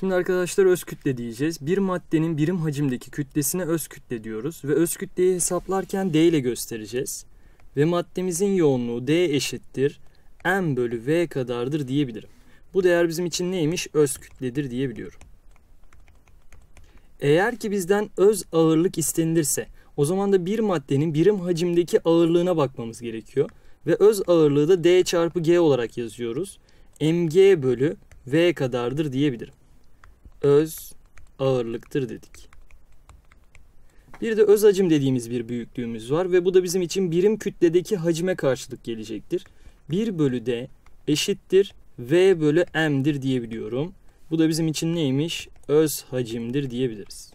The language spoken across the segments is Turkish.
Şimdi arkadaşlar öz kütle diyeceğiz. Bir maddenin birim hacimdeki kütlesine öz kütle diyoruz ve öz kütleyi hesaplarken D ile göstereceğiz. Ve maddemizin yoğunluğu D eşittir M bölü V kadardır diyebilirim. Bu değer bizim için neymiş? Öz kütledir diyebiliyorum. Eğer ki bizden öz ağırlık istenilirse o zaman da bir maddenin birim hacimdeki ağırlığına bakmamız gerekiyor. Ve öz ağırlığı da D çarpı G olarak yazıyoruz. MG bölü V kadardır diyebilirim öz ağırlıktır dedik. Bir de öz hacim dediğimiz bir büyüklüğümüz var ve bu da bizim için birim kütledeki hacime karşılık gelecektir. 1 bölü D eşittir V bölü M'dir diyebiliyorum. Bu da bizim için neymiş? Öz hacimdir diyebiliriz.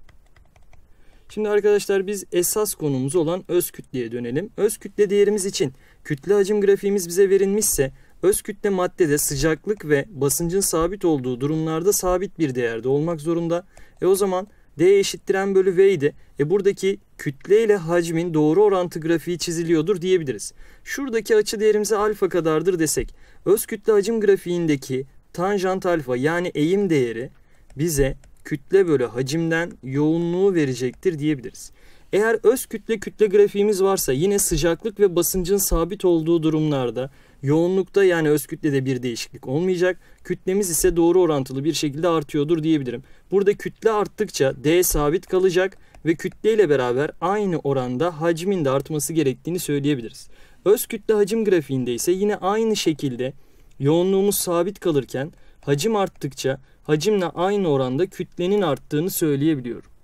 Şimdi arkadaşlar biz esas konumuz olan öz kütleye dönelim. Öz kütle değerimiz için kütle hacim grafiğimiz bize verilmişse Öz kütle maddede sıcaklık ve basıncın sabit olduğu durumlarda sabit bir değerde olmak zorunda. E o zaman D eşittir M bölü V idi. E buradaki kütle ile hacmin doğru orantı grafiği çiziliyordur diyebiliriz. Şuradaki açı değerimize alfa kadardır desek. Öz kütle hacim grafiğindeki tanjant alfa yani eğim değeri bize kütle bölü hacimden yoğunluğu verecektir diyebiliriz. Eğer öz kütle kütle grafiğimiz varsa yine sıcaklık ve basıncın sabit olduğu durumlarda yoğunlukta yani öz kütlede bir değişiklik olmayacak. Kütlemiz ise doğru orantılı bir şekilde artıyordur diyebilirim. Burada kütle arttıkça D sabit kalacak ve kütle ile beraber aynı oranda hacmin de artması gerektiğini söyleyebiliriz. Öz kütle hacim grafiğinde ise yine aynı şekilde yoğunluğumuz sabit kalırken hacim arttıkça hacimle aynı oranda kütlenin arttığını söyleyebiliyorum.